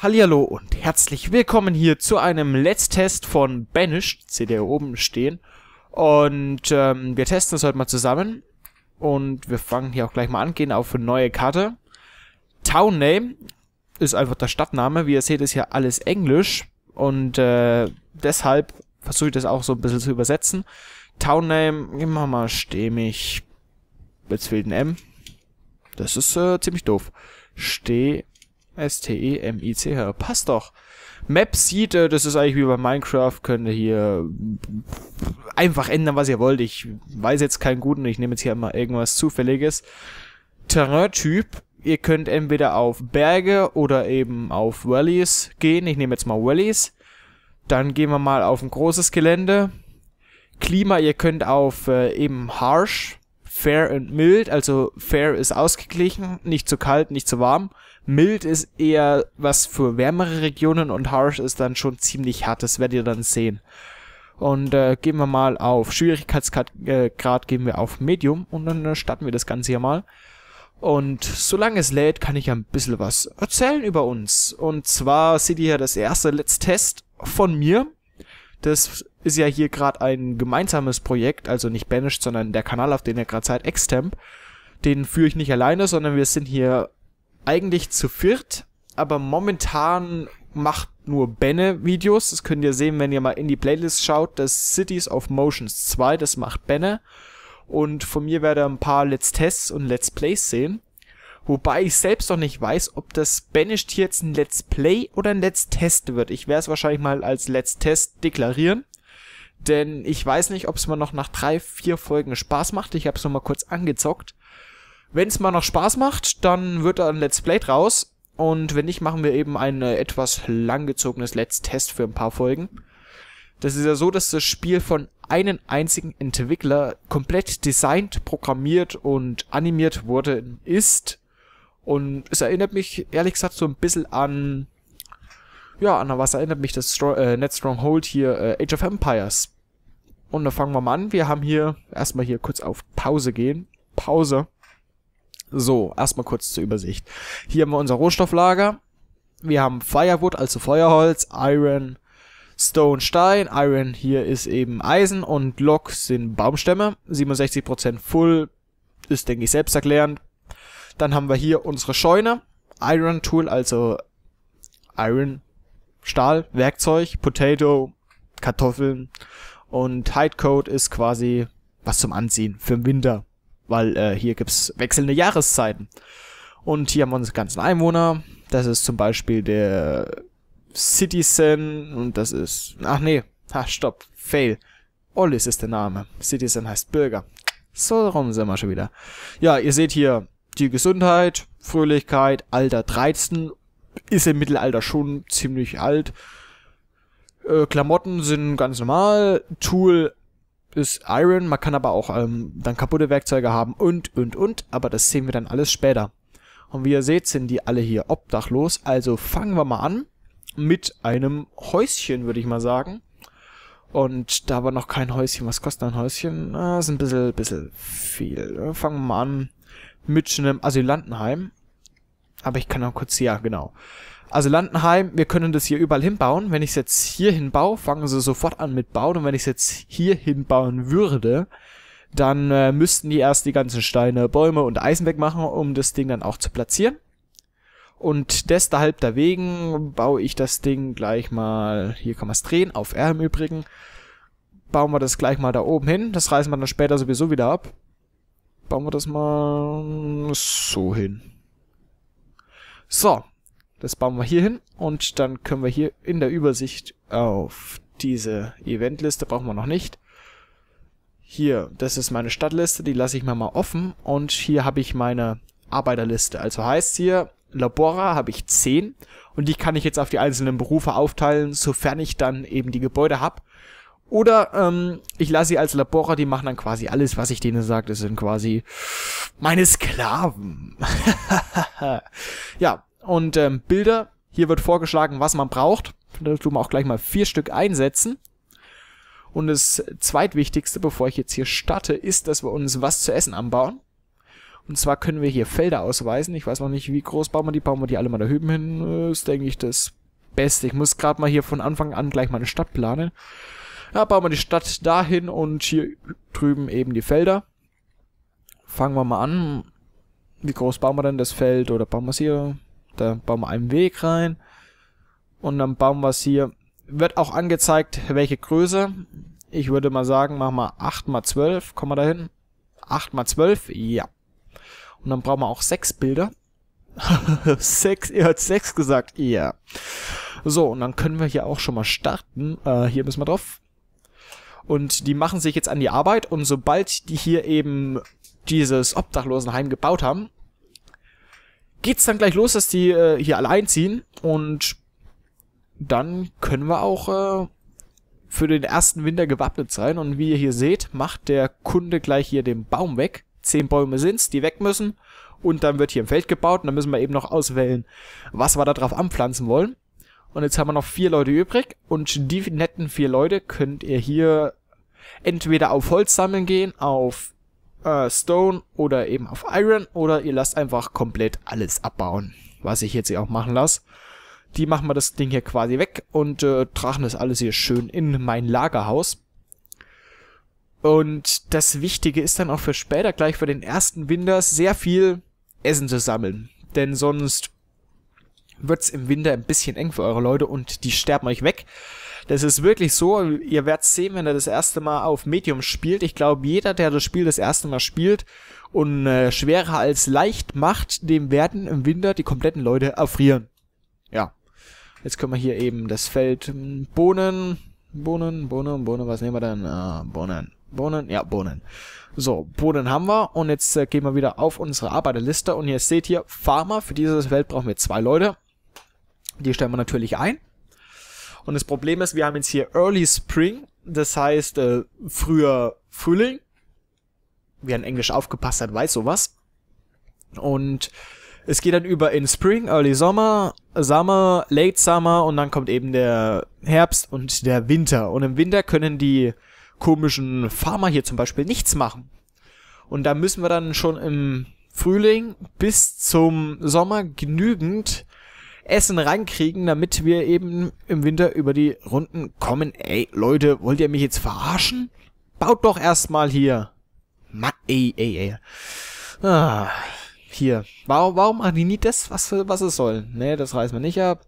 Hallihallo und herzlich willkommen hier zu einem Let's Test von Banished, seht ihr oben stehen. Und ähm, wir testen es heute mal zusammen. Und wir fangen hier auch gleich mal an, gehen auf eine neue Karte. Town Name ist einfach der Stadtname. Wie ihr seht, ist hier alles Englisch. Und äh, deshalb versuche ich das auch so ein bisschen zu übersetzen. Town Name, gehen wir mal stämmig. Jetzt fehlt ein M. Das ist äh, ziemlich doof. Steh S-T-E-M-I-C-H. Passt doch. Maps sieht, äh, das ist eigentlich wie bei Minecraft, könnt ihr hier äh, einfach ändern, was ihr wollt. Ich weiß jetzt keinen guten, ich nehme jetzt hier mal irgendwas Zufälliges. Terrain-Typ. ihr könnt entweder auf Berge oder eben auf Valleys gehen. Ich nehme jetzt mal Valleys. Dann gehen wir mal auf ein großes Gelände. Klima, ihr könnt auf äh, eben Harsh fair and mild, also fair ist ausgeglichen, nicht zu kalt, nicht zu warm. Mild ist eher was für wärmere Regionen und harsh ist dann schon ziemlich hart, das werdet ihr dann sehen. Und äh, gehen wir mal auf Schwierigkeitsgrad äh, Grad gehen wir auf Medium und dann äh, starten wir das Ganze hier mal. Und solange es lädt, kann ich ja ein bisschen was erzählen über uns. Und zwar seht ihr hier das erste Let's Test von mir. Das ist ja hier gerade ein gemeinsames Projekt, also nicht Banished, sondern der Kanal, auf den ihr gerade seid, Extemp. Den führe ich nicht alleine, sondern wir sind hier eigentlich zu viert, aber momentan macht nur Benne Videos. Das könnt ihr sehen, wenn ihr mal in die Playlist schaut. Das Cities of Motions 2, das macht Benne. Und von mir werdet ihr ein paar Let's Tests und Let's Plays sehen. Wobei ich selbst noch nicht weiß, ob das Banished jetzt ein Let's Play oder ein Let's Test wird. Ich werde es wahrscheinlich mal als Let's Test deklarieren. Denn ich weiß nicht, ob es mir noch nach drei, vier Folgen Spaß macht. Ich habe es nur mal kurz angezockt. Wenn es mal noch Spaß macht, dann wird da ein Let's Play draus. Und wenn nicht, machen wir eben ein äh, etwas langgezogenes Let's Test für ein paar Folgen. Das ist ja so, dass das Spiel von einem einzigen Entwickler komplett designt, programmiert und animiert wurde, ist. Und es erinnert mich ehrlich gesagt so ein bisschen an ja, an was erinnert mich das Stro äh, Net Stronghold hier? Äh, Age of Empires. Und da fangen wir mal an. Wir haben hier erstmal hier kurz auf Pause gehen. Pause. So, erstmal kurz zur Übersicht. Hier haben wir unser Rohstofflager. Wir haben Firewood, also Feuerholz, Iron, Stone, Stein. Iron hier ist eben Eisen und Log sind Baumstämme. 67% Full ist, denke ich, selbsterklärend. Dann haben wir hier unsere Scheune. Iron Tool, also Iron Stahl, Werkzeug, Potato, Kartoffeln und Hidecoat ist quasi was zum Anziehen für den Winter, weil äh, hier es wechselnde Jahreszeiten. Und hier haben wir unsere ganzen Einwohner. Das ist zum Beispiel der Citizen und das ist... Ach nee, ha, stopp, fail. Ollis ist der Name. Citizen heißt Bürger. So rum sind wir schon wieder. Ja, ihr seht hier die Gesundheit, Fröhlichkeit, Alter 13 ist im Mittelalter schon ziemlich alt. Äh, Klamotten sind ganz normal. Tool ist Iron. Man kann aber auch ähm, dann kaputte Werkzeuge haben und, und, und. Aber das sehen wir dann alles später. Und wie ihr seht, sind die alle hier obdachlos. Also fangen wir mal an mit einem Häuschen, würde ich mal sagen. Und da war noch kein Häuschen. Was kostet ein Häuschen? Das ah, ist ein bisschen, bisschen viel. Fangen wir mal an mit einem Asylantenheim. Aber ich kann auch kurz, ja, genau. Also Landenheim, wir können das hier überall hinbauen. Wenn ich es jetzt hier hinbaue, fangen sie sofort an mit Bauen. Und wenn ich es jetzt hier hinbauen würde, dann äh, müssten die erst die ganzen Steine, Bäume und Eisen wegmachen, um das Ding dann auch zu platzieren. Und deshalb Wegen baue ich das Ding gleich mal, hier kann man es drehen, auf R im Übrigen, bauen wir das gleich mal da oben hin. Das reißen wir dann später sowieso wieder ab. Bauen wir das mal so hin. So, das bauen wir hier hin und dann können wir hier in der Übersicht auf diese Eventliste, brauchen wir noch nicht. Hier, das ist meine Stadtliste, die lasse ich mir mal offen und hier habe ich meine Arbeiterliste. Also heißt hier, Labora habe ich 10 und die kann ich jetzt auf die einzelnen Berufe aufteilen, sofern ich dann eben die Gebäude habe oder ähm, ich lasse sie als Laborer, die machen dann quasi alles, was ich denen sage. Das sind quasi meine Sklaven. ja, und ähm, Bilder. Hier wird vorgeschlagen, was man braucht. Da tun wir auch gleich mal vier Stück einsetzen. Und das zweitwichtigste, bevor ich jetzt hier starte, ist, dass wir uns was zu essen anbauen. Und zwar können wir hier Felder ausweisen. Ich weiß noch nicht, wie groß bauen wir die. Bauen wir die alle mal da hüben hin? Äh, ist, denke ich, das Beste. Ich muss gerade mal hier von Anfang an gleich meine Stadt planen. Ja, bauen wir die Stadt dahin und hier drüben eben die Felder. Fangen wir mal an. Wie groß bauen wir denn das Feld? Oder bauen wir es hier? Da bauen wir einen Weg rein. Und dann bauen wir es hier. Wird auch angezeigt, welche Größe. Ich würde mal sagen, machen wir 8 x 12. Kommen wir da hin? 8 x 12? Ja. Und dann brauchen wir auch 6 Bilder. 6, ihr habt 6 gesagt. Ja. So, und dann können wir hier auch schon mal starten. Äh, hier müssen wir drauf. Und die machen sich jetzt an die Arbeit und sobald die hier eben dieses Obdachlosenheim gebaut haben, geht's dann gleich los, dass die äh, hier alle einziehen und dann können wir auch äh, für den ersten Winter gewappnet sein. Und wie ihr hier seht, macht der Kunde gleich hier den Baum weg. Zehn Bäume sind's, die weg müssen. Und dann wird hier ein Feld gebaut und dann müssen wir eben noch auswählen, was wir da drauf anpflanzen wollen. Und jetzt haben wir noch vier Leute übrig. Und die netten vier Leute könnt ihr hier entweder auf Holz sammeln gehen, auf äh, Stone oder eben auf Iron. Oder ihr lasst einfach komplett alles abbauen. Was ich jetzt hier auch machen lasse. Die machen wir das Ding hier quasi weg und äh, tragen das alles hier schön in mein Lagerhaus. Und das Wichtige ist dann auch für später, gleich für den ersten Winter, sehr viel Essen zu sammeln. Denn sonst wird's im Winter ein bisschen eng für eure Leute und die sterben euch weg. Das ist wirklich so. Ihr werdet sehen, wenn ihr das erste Mal auf Medium spielt. Ich glaube, jeder, der das Spiel das erste Mal spielt und äh, schwerer als leicht macht, dem werden im Winter die kompletten Leute erfrieren. Ja. Jetzt können wir hier eben das Feld hm, Bohnen, Bohnen, Bohnen, Bohnen, was nehmen wir denn? Ah, Bohnen, Bohnen, ja, Bohnen. So, Bohnen haben wir und jetzt äh, gehen wir wieder auf unsere Arbeiterliste und ihr seht hier, Farmer, für dieses Feld brauchen wir zwei Leute. Die stellen wir natürlich ein. Und das Problem ist, wir haben jetzt hier Early Spring, das heißt äh, früher Frühling. Wer in Englisch aufgepasst hat, weiß sowas. Und es geht dann über in Spring, Early Sommer, Summer, Late Summer und dann kommt eben der Herbst und der Winter. Und im Winter können die komischen Farmer hier zum Beispiel nichts machen. Und da müssen wir dann schon im Frühling bis zum Sommer genügend Essen reinkriegen, damit wir eben im Winter über die Runden kommen. Ey, Leute, wollt ihr mich jetzt verarschen? Baut doch erstmal hier. Ma ey, ey, ey. Ah, hier. Warum, warum machen die nie das, was, was es soll? Ne, das reißen wir nicht ab.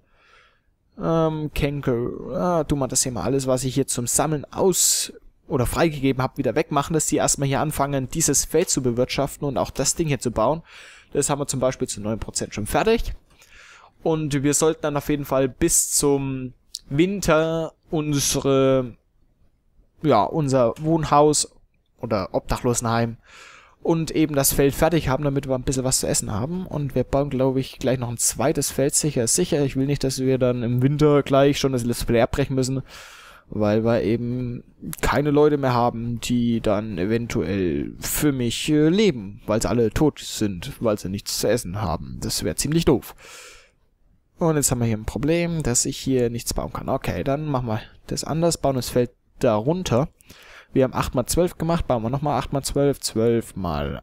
Ähm, Kenker. Ah, du mal das hier mal alles, was ich hier zum Sammeln aus oder freigegeben habe, wieder wegmachen, dass die erstmal hier anfangen, dieses Feld zu bewirtschaften und auch das Ding hier zu bauen. Das haben wir zum Beispiel zu 9% schon fertig. Und wir sollten dann auf jeden Fall bis zum Winter unsere, ja, unser Wohnhaus oder Obdachlosenheim und eben das Feld fertig haben, damit wir ein bisschen was zu essen haben. Und wir bauen, glaube ich, gleich noch ein zweites Feld sicher. Sicher, ich will nicht, dass wir dann im Winter gleich schon das Let's Play abbrechen müssen, weil wir eben keine Leute mehr haben, die dann eventuell für mich äh, leben, weil sie alle tot sind, weil sie nichts zu essen haben. Das wäre ziemlich doof. Und jetzt haben wir hier ein Problem, dass ich hier nichts bauen kann. Okay, dann machen wir das anders, bauen das Feld darunter. Wir haben 8 x 12 gemacht, bauen wir nochmal 8 x 12, 12 mal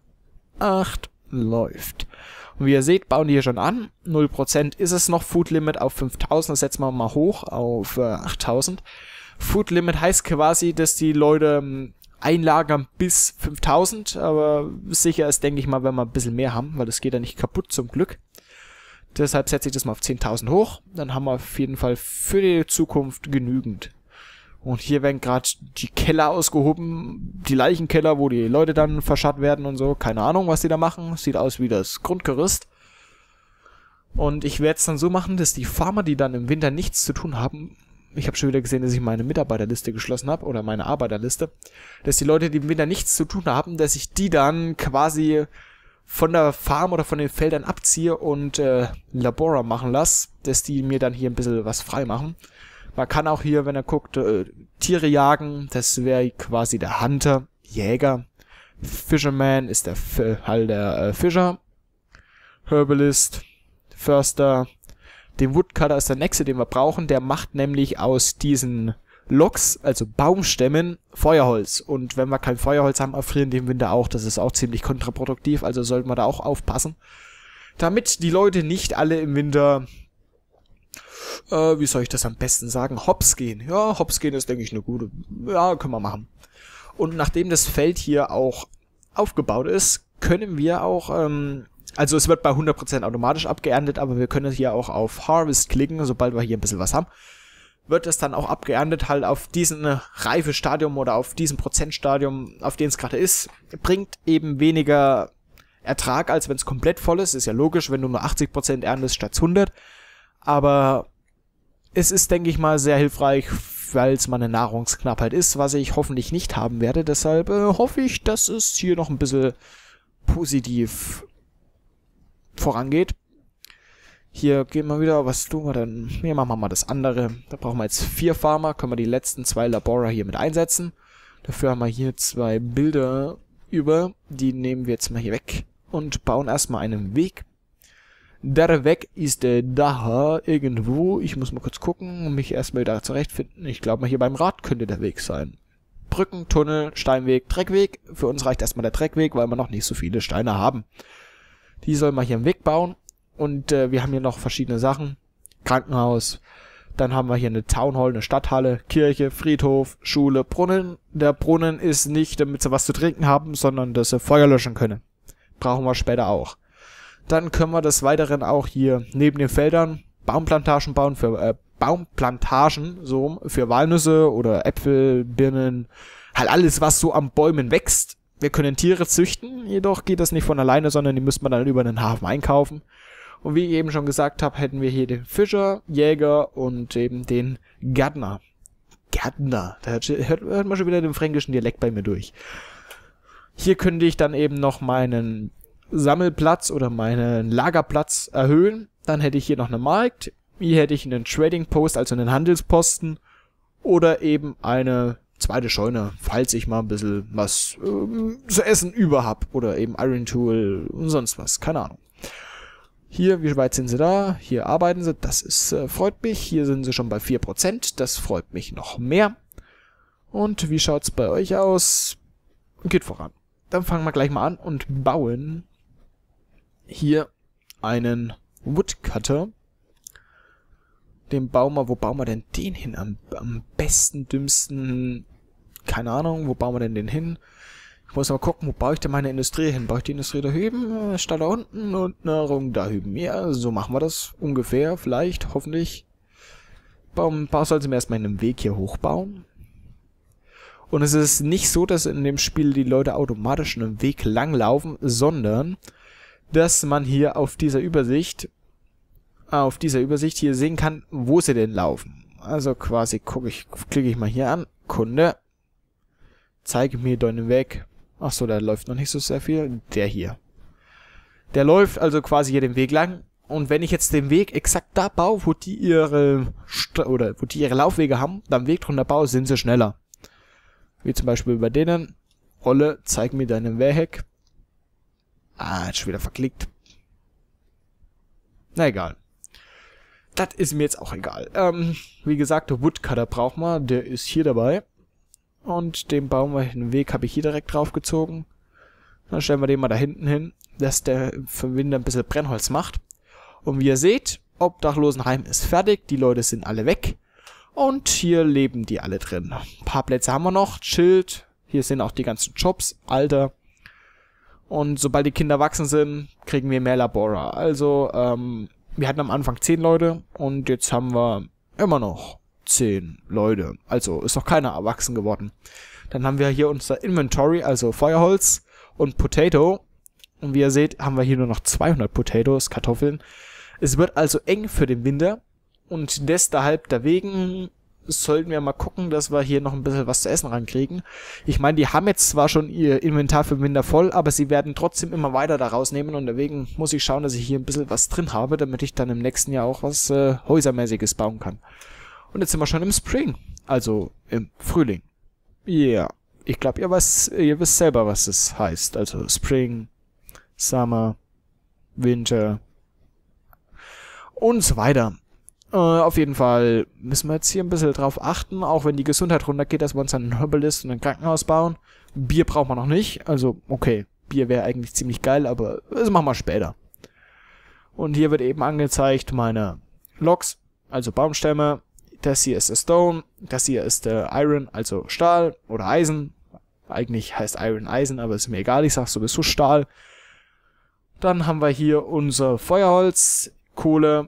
8, läuft. Und wie ihr seht, bauen die hier schon an. 0% ist es noch, Food Limit auf 5000, das setzen wir mal hoch auf 8000. Äh, Food Limit heißt quasi, dass die Leute ähm, einlagern bis 5000, aber sicher ist, denke ich mal, wenn wir ein bisschen mehr haben, weil das geht ja nicht kaputt zum Glück. Deshalb setze ich das mal auf 10.000 hoch. Dann haben wir auf jeden Fall für die Zukunft genügend. Und hier werden gerade die Keller ausgehoben, die Leichenkeller, wo die Leute dann verscharrt werden und so. Keine Ahnung, was die da machen. Sieht aus wie das Grundgerüst. Und ich werde es dann so machen, dass die Farmer, die dann im Winter nichts zu tun haben, ich habe schon wieder gesehen, dass ich meine Mitarbeiterliste geschlossen habe oder meine Arbeiterliste, dass die Leute, die im Winter nichts zu tun haben, dass ich die dann quasi von der Farm oder von den Feldern abziehe und äh, Labora machen lasse, dass die mir dann hier ein bisschen was frei machen. Man kann auch hier, wenn er guckt, äh, Tiere jagen, das wäre quasi der Hunter, Jäger. Fisherman ist der F halt der äh, Fischer. Herbalist, Förster. Den Woodcutter ist der nächste, den wir brauchen. Der macht nämlich aus diesen Loks, also Baumstämmen, Feuerholz. Und wenn wir kein Feuerholz haben, erfrieren die im Winter auch. Das ist auch ziemlich kontraproduktiv, also sollten wir da auch aufpassen. Damit die Leute nicht alle im Winter, äh, wie soll ich das am besten sagen, hops gehen. Ja, hops gehen ist, denke ich, eine gute, ja, können wir machen. Und nachdem das Feld hier auch aufgebaut ist, können wir auch, ähm, also es wird bei 100% automatisch abgeerntet, aber wir können hier auch auf Harvest klicken, sobald wir hier ein bisschen was haben wird es dann auch abgeerntet halt auf diesen äh, Reifestadium oder auf diesem Prozentstadium, auf dem es gerade ist, bringt eben weniger Ertrag, als wenn es komplett voll ist. Ist ja logisch, wenn du nur 80% erntest statt 100. Aber es ist, denke ich mal, sehr hilfreich, weil es mal eine Nahrungsknappheit ist, was ich hoffentlich nicht haben werde. Deshalb äh, hoffe ich, dass es hier noch ein bisschen positiv vorangeht. Hier, gehen wir wieder, was tun wir denn? Hier machen wir mal das andere. Da brauchen wir jetzt vier Farmer, können wir die letzten zwei Labora hier mit einsetzen. Dafür haben wir hier zwei Bilder über. Die nehmen wir jetzt mal hier weg und bauen erstmal einen Weg. Der Weg ist äh, da irgendwo. Ich muss mal kurz gucken und mich erstmal da zurechtfinden. Ich glaube mal hier beim Rad könnte der Weg sein. Brücken, Tunnel, Steinweg, Dreckweg. Für uns reicht erstmal der Dreckweg, weil wir noch nicht so viele Steine haben. Die sollen wir hier einen Weg bauen. Und äh, wir haben hier noch verschiedene Sachen. Krankenhaus. Dann haben wir hier eine Town Hall, eine Stadthalle, Kirche, Friedhof, Schule, Brunnen. Der Brunnen ist nicht, damit sie was zu trinken haben, sondern dass sie Feuer löschen können. Brauchen wir später auch. Dann können wir des Weiteren auch hier neben den Feldern Baumplantagen bauen für äh, Baumplantagen so für Walnüsse oder Äpfel, Birnen, halt alles was so am Bäumen wächst. Wir können Tiere züchten, jedoch geht das nicht von alleine, sondern die müsste man dann über den Hafen einkaufen. Und wie ich eben schon gesagt habe, hätten wir hier den Fischer, Jäger und eben den Gärtner. Gärtner, da hört, hört man schon wieder den fränkischen Dialekt bei mir durch. Hier könnte ich dann eben noch meinen Sammelplatz oder meinen Lagerplatz erhöhen. Dann hätte ich hier noch einen Markt. Hier hätte ich einen Trading Post, also einen Handelsposten. Oder eben eine zweite Scheune, falls ich mal ein bisschen was ähm, zu essen über habe. Oder eben Iron Tool und sonst was. Keine Ahnung. Hier, wie weit sind sie da? Hier arbeiten sie, das ist, äh, freut mich. Hier sind sie schon bei 4%, das freut mich noch mehr. Und wie schaut es bei euch aus? Geht voran. Dann fangen wir gleich mal an und bauen hier einen Woodcutter. Den bauen wir, wo bauen wir denn den hin? Am, am besten, dümmsten, keine Ahnung, wo bauen wir denn den hin? Ich muss mal gucken, wo baue ich denn meine Industrie hin? Baue ich die Industrie da hüben, äh, Stadt da unten und Nahrung da hüben? Ja, so machen wir das ungefähr, vielleicht, hoffentlich. Baum, Bau soll sie mir erstmal einen Weg hier hochbauen. Und es ist nicht so, dass in dem Spiel die Leute automatisch einen Weg langlaufen, sondern dass man hier auf dieser Übersicht, auf dieser Übersicht hier sehen kann, wo sie denn laufen. Also quasi gucke ich, klicke ich mal hier an, Kunde, zeige mir deinen Weg, Ach so, der läuft noch nicht so sehr viel. Der hier. Der läuft also quasi hier den Weg lang. Und wenn ich jetzt den Weg exakt da baue, wo die ihre St oder wo die ihre Laufwege haben, dann Weg drunter baue, sind sie schneller. Wie zum Beispiel bei denen. Rolle, zeig mir deinen Wehrheck. Ah, jetzt schon wieder verklickt. Na egal. Das ist mir jetzt auch egal. Ähm, wie gesagt, der Woodcutter braucht man. Der ist hier dabei. Und den baumweichen Weg habe ich hier direkt draufgezogen. Dann stellen wir den mal da hinten hin, dass der für Wind ein bisschen Brennholz macht. Und wie ihr seht, Obdachlosenheim ist fertig, die Leute sind alle weg. Und hier leben die alle drin. Ein paar Plätze haben wir noch, Schild, hier sind auch die ganzen Jobs, Alter. Und sobald die Kinder wachsen sind, kriegen wir mehr Labora. Also, ähm, wir hatten am Anfang zehn Leute und jetzt haben wir immer noch 17 Leute. Also ist noch keiner erwachsen geworden. Dann haben wir hier unser Inventory, also Feuerholz und Potato. Und wie ihr seht, haben wir hier nur noch 200 Potatoes, Kartoffeln. Es wird also eng für den Winter. Und deshalb dagegen sollten wir mal gucken, dass wir hier noch ein bisschen was zu essen rankriegen. Ich meine, die haben jetzt zwar schon ihr Inventar für den Winter voll, aber sie werden trotzdem immer weiter da rausnehmen und deswegen muss ich schauen, dass ich hier ein bisschen was drin habe, damit ich dann im nächsten Jahr auch was äh, Häusermäßiges bauen kann. Und jetzt sind wir schon im Spring, also im Frühling. Ja, yeah. ich glaube, ihr, weiß, ihr wisst selber, was das heißt. Also Spring, Summer, Winter und so weiter. Äh, auf jeden Fall müssen wir jetzt hier ein bisschen drauf achten, auch wenn die Gesundheit runtergeht, dass wir uns einen Herbalist und ein Krankenhaus bauen. Bier braucht man noch nicht, also okay, Bier wäre eigentlich ziemlich geil, aber das machen wir später. Und hier wird eben angezeigt meine Loks, also Baumstämme, das hier ist der Stone, das hier ist der Iron, also Stahl oder Eisen. Eigentlich heißt Iron Eisen, aber ist mir egal, ich sag sowieso Stahl. Dann haben wir hier unser Feuerholz, Kohle,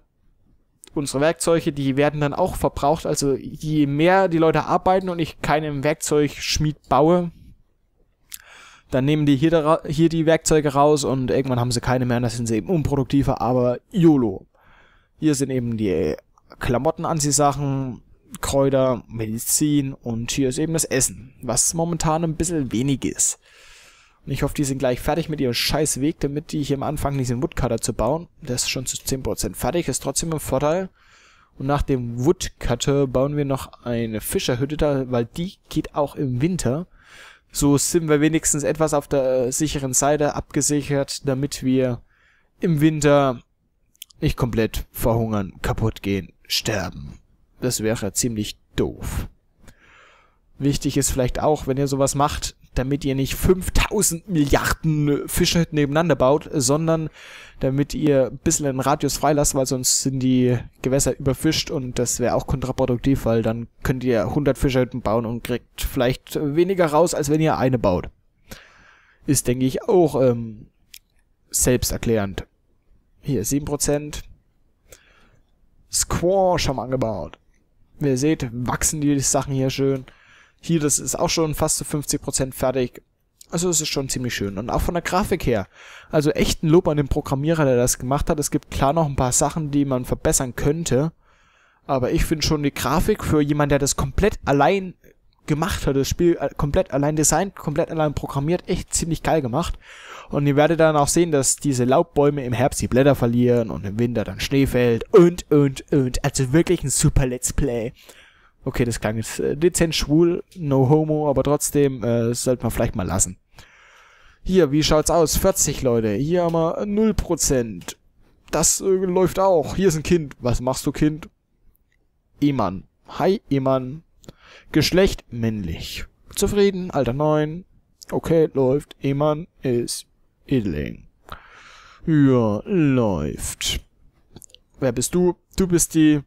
unsere Werkzeuge, die werden dann auch verbraucht. Also je mehr die Leute arbeiten und ich keinen Werkzeugschmied baue, dann nehmen die hier, hier die Werkzeuge raus und irgendwann haben sie keine mehr und das sind sie eben unproduktiver, aber YOLO. Hier sind eben die Klamotten an sie Sachen, Kräuter, Medizin und hier ist eben das Essen, was momentan ein bisschen wenig ist. Und ich hoffe, die sind gleich fertig mit ihrem scheiß Weg, damit die hier am Anfang diesen Woodcutter zu bauen. Der ist schon zu 10% fertig, ist trotzdem ein Vorteil. Und nach dem Woodcutter bauen wir noch eine Fischerhütte da, weil die geht auch im Winter. So sind wir wenigstens etwas auf der sicheren Seite abgesichert, damit wir im Winter nicht komplett verhungern, kaputt gehen sterben. Das wäre ziemlich doof. Wichtig ist vielleicht auch, wenn ihr sowas macht, damit ihr nicht 5000 Milliarden Fischhütten nebeneinander baut, sondern damit ihr ein bisschen einen Radius freilasst, weil sonst sind die Gewässer überfischt und das wäre auch kontraproduktiv, weil dann könnt ihr 100 Fischhütten bauen und kriegt vielleicht weniger raus, als wenn ihr eine baut. Ist, denke ich, auch ähm, selbsterklärend. Hier 7%, Squash haben angebaut. Wie ihr seht, wachsen die Sachen hier schön. Hier, das ist auch schon fast zu 50% fertig. Also es ist schon ziemlich schön. Und auch von der Grafik her. Also echten Lob an den Programmierer, der das gemacht hat. Es gibt klar noch ein paar Sachen, die man verbessern könnte. Aber ich finde schon die Grafik für jemanden, der das komplett allein gemacht hat. Das Spiel äh, komplett allein designt, komplett allein programmiert, echt ziemlich geil gemacht. Und ihr werdet dann auch sehen, dass diese Laubbäume im Herbst die Blätter verlieren und im Winter dann Schnee fällt und, und, und. Also wirklich ein super Let's Play. Okay, das klang jetzt äh, dezent schwul, no homo, aber trotzdem äh, sollte man vielleicht mal lassen. Hier, wie schaut's aus? 40 Leute. Hier haben wir 0%. Das äh, läuft auch. Hier ist ein Kind. Was machst du, Kind? Ehemann. Hi, Ehemann. Geschlecht männlich. Zufrieden, Alter 9. Okay, läuft. Ehemann ist Idling. Ja, läuft. Wer bist du? Du bist die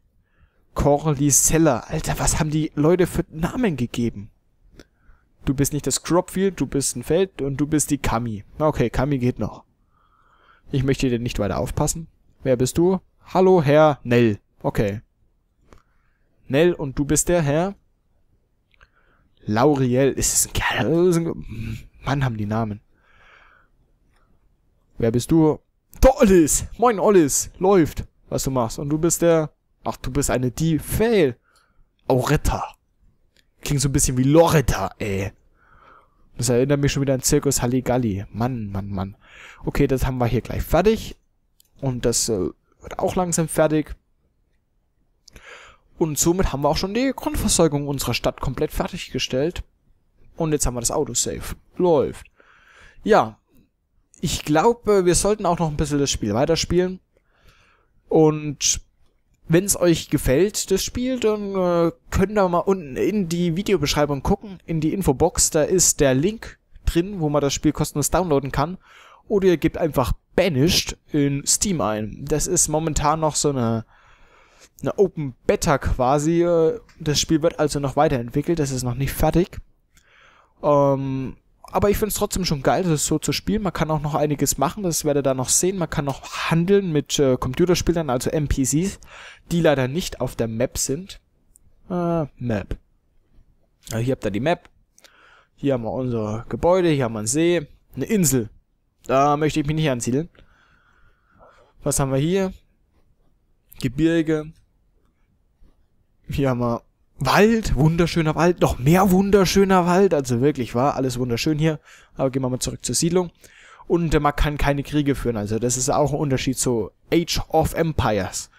Corlissella. Alter, was haben die Leute für Namen gegeben? Du bist nicht das Cropfield, du bist ein Feld und du bist die Kami. Okay, Kami geht noch. Ich möchte dir nicht weiter aufpassen. Wer bist du? Hallo, Herr Nell. Okay. Nell und du bist der Herr? Lauriel, ist es ein Kerl? Mann, haben die Namen. Wer bist du? Der Ollis! Moin Ollis! Läuft, was du machst. Und du bist der... Ach, du bist eine die Fail. Auretta. Klingt so ein bisschen wie Loretta, ey. Das erinnert mich schon wieder an Zirkus Halligalli. Mann, Mann, Mann. Okay, das haben wir hier gleich fertig. Und das äh, wird auch langsam fertig. Und somit haben wir auch schon die Grundversorgung unserer Stadt komplett fertiggestellt. Und jetzt haben wir das Autosave. Läuft. Ja. Ich glaube, wir sollten auch noch ein bisschen das Spiel weiterspielen. Und wenn es euch gefällt, das Spiel, dann äh, könnt ihr mal unten in die Videobeschreibung gucken, in die Infobox. Da ist der Link drin, wo man das Spiel kostenlos downloaden kann. Oder ihr gebt einfach Banished in Steam ein. Das ist momentan noch so eine eine Open Beta quasi. Äh, das Spiel wird also noch weiterentwickelt, das ist noch nicht fertig. Ähm, aber ich finde es trotzdem schon geil, das so zu spielen. Man kann auch noch einiges machen, das werdet ihr da noch sehen. Man kann noch handeln mit äh, Computerspielern, also NPCs, die leider nicht auf der Map sind. Äh, Map. Also hier habt ihr die Map. Hier haben wir unser Gebäude, hier haben wir einen See, eine Insel. Da möchte ich mich nicht ansiedeln. Was haben wir hier? Gebirge, hier mal Wald, wunderschöner Wald, noch mehr wunderschöner Wald, also wirklich war alles wunderschön hier. Aber gehen wir mal zurück zur Siedlung. Und äh, man kann keine Kriege führen, also das ist auch ein Unterschied zu Age of Empires.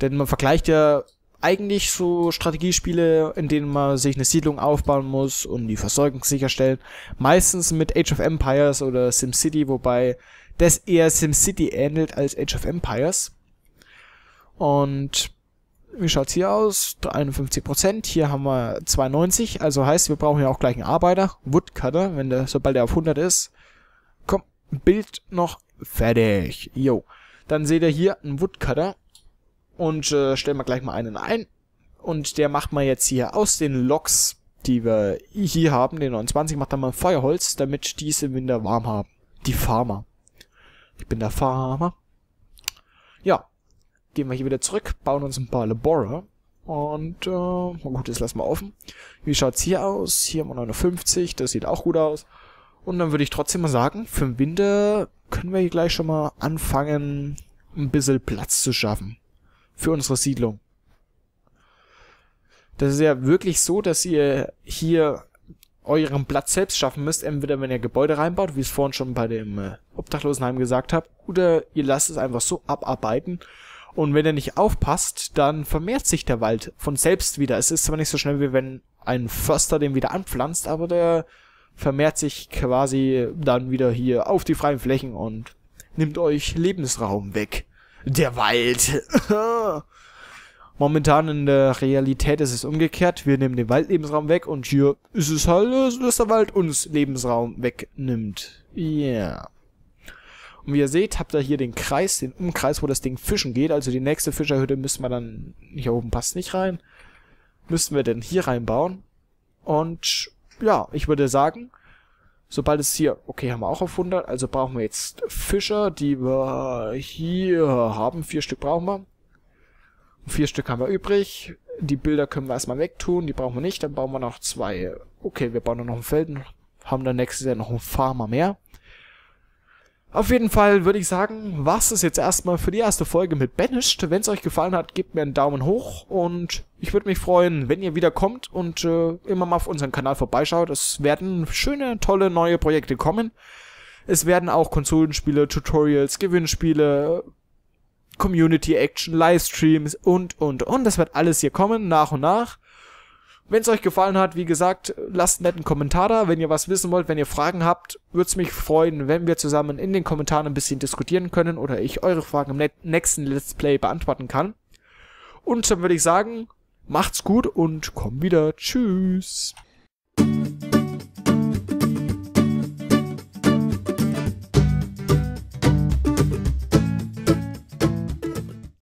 Denn man vergleicht ja eigentlich so Strategiespiele, in denen man sich eine Siedlung aufbauen muss und die Versorgung sicherstellen. Meistens mit Age of Empires oder SimCity, wobei das eher SimCity ähnelt als Age of Empires. Und wie schaut's hier aus? 51%. Hier haben wir 92. Also heißt, wir brauchen ja auch gleich einen Arbeiter. Woodcutter, wenn der, sobald der auf 100 ist. Komm, Bild noch fertig. Jo. Dann seht ihr hier einen Woodcutter. Und äh, stellen wir gleich mal einen ein. Und der macht man jetzt hier aus den Loks, die wir hier haben, den 29, macht dann mal Feuerholz, damit die es im Winter warm haben. Die Farmer. Ich bin der Farmer. Ja, gehen wir hier wieder zurück, bauen uns ein paar Labora. Und, äh, na gut, das lassen wir offen. Wie schaut's hier aus? Hier haben wir noch eine 50, das sieht auch gut aus. Und dann würde ich trotzdem mal sagen, für den Winter können wir hier gleich schon mal anfangen, ein bisschen Platz zu schaffen. Für unsere Siedlung. Das ist ja wirklich so, dass ihr hier euren Platz selbst schaffen müsst, entweder wenn ihr Gebäude reinbaut, wie ich es vorhin schon bei dem äh, Obdachlosenheim gesagt habe, oder ihr lasst es einfach so abarbeiten und wenn er nicht aufpasst, dann vermehrt sich der Wald von selbst wieder. Es ist zwar nicht so schnell, wie wenn ein Förster den wieder anpflanzt, aber der vermehrt sich quasi dann wieder hier auf die freien Flächen und nimmt euch Lebensraum weg. Der Wald. Momentan in der Realität ist es umgekehrt. Wir nehmen den Wald Lebensraum weg und hier ist es halt, dass der Wald uns Lebensraum wegnimmt. Yeah. Und wie ihr seht, habt ihr hier den Kreis, den Umkreis, wo das Ding fischen geht. Also die nächste Fischerhütte müssen wir dann, hier oben passt nicht rein, müssten wir denn hier reinbauen. Und ja, ich würde sagen, sobald es hier, okay, haben wir auch auf 100, also brauchen wir jetzt Fischer, die wir hier haben. Vier Stück brauchen wir. Und vier Stück haben wir übrig. Die Bilder können wir erstmal wegtun, die brauchen wir nicht. Dann bauen wir noch zwei. Okay, wir bauen noch ein Feld haben dann nächstes Jahr noch einen Farmer mehr. Auf jeden Fall würde ich sagen, was ist jetzt erstmal für die erste Folge mit Banished. Wenn es euch gefallen hat, gebt mir einen Daumen hoch und ich würde mich freuen, wenn ihr wieder kommt und äh, immer mal auf unseren Kanal vorbeischaut. Es werden schöne, tolle neue Projekte kommen. Es werden auch Konsolenspiele, Tutorials, Gewinnspiele, Community Action, Livestreams und, und, und. Das wird alles hier kommen, nach und nach. Wenn es euch gefallen hat, wie gesagt, lasst einen netten Kommentar da. Wenn ihr was wissen wollt, wenn ihr Fragen habt, würde es mich freuen, wenn wir zusammen in den Kommentaren ein bisschen diskutieren können oder ich eure Fragen im nächsten Let's Play beantworten kann. Und dann würde ich sagen, macht's gut und komm wieder. Tschüss.